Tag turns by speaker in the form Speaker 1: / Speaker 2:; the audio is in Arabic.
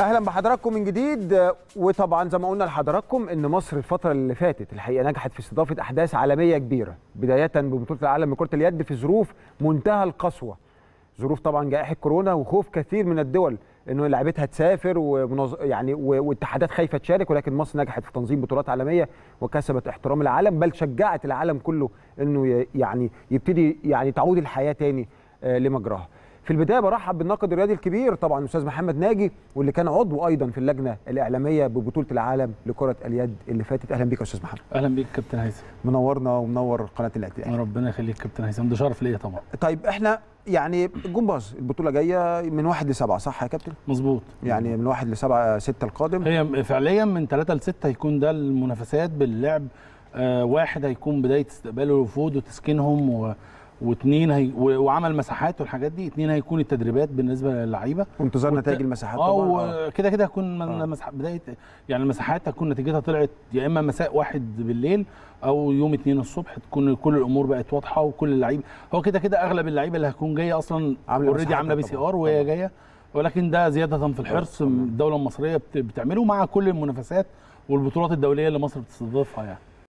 Speaker 1: اهلا بحضراتكم من جديد وطبعا زي ما قلنا لحضراتكم ان مصر الفتره اللي فاتت الحقيقه نجحت في استضافه احداث عالميه كبيره بدايه ببطوله العالم لكره اليد في ظروف منتهى القسوه ظروف طبعا جائحه كورونا وخوف كثير من الدول انه لعبتها تسافر ومنظ... يعني واتحادات خايفه تشارك ولكن مصر نجحت في تنظيم بطولات عالميه وكسبت احترام العالم بل شجعت العالم كله انه يعني يبتدي يعني تعود الحياه تاني آه، لمجراها في البدايه برحب بالناقد الرياضي الكبير طبعا الاستاذ محمد ناجي واللي كان عضو ايضا في اللجنه الاعلاميه ببطوله العالم لكره اليد اللي فاتت اهلا بيك يا استاذ محمد اهلا بيك كابتن هيثم منورنا ومنور قناه الاهلي ربنا يخليك كابتن هيثم ده شرف ليا طبعا طيب احنا يعني جمباز البطوله جايه من 1 ل 7 صح يا كابتن مظبوط يعني من 1 ل 7 6 القادم هي فعليا من 3 ل 6 هيكون ده
Speaker 2: المنافسات باللعب آه واحد هيكون بدايه استقبال الوفود وتسكينهم و... واثنين هي... وعمل مساحات والحاجات دي اثنين هيكون التدريبات بالنسبه للعيبه وانتظار والت... نتائج المساحات آه، طبعا اه كده كده هتكون آه. مسح... بدايه يعني المساحات هتكون نتيجتها طلعت يا اما مساء واحد بالليل او يوم اثنين الصبح تكون كل الامور بقت واضحه وكل اللعيبه هو كده كده اغلب اللعيبه اللي هتكون جايه اصلا اوريدي عامله بي سي ار وهي جايه ولكن ده زياده في الحرص الدوله المصريه بت... بتعمله مع كل المنافسات والبطولات الدوليه اللي مصر بتستضيفها يعني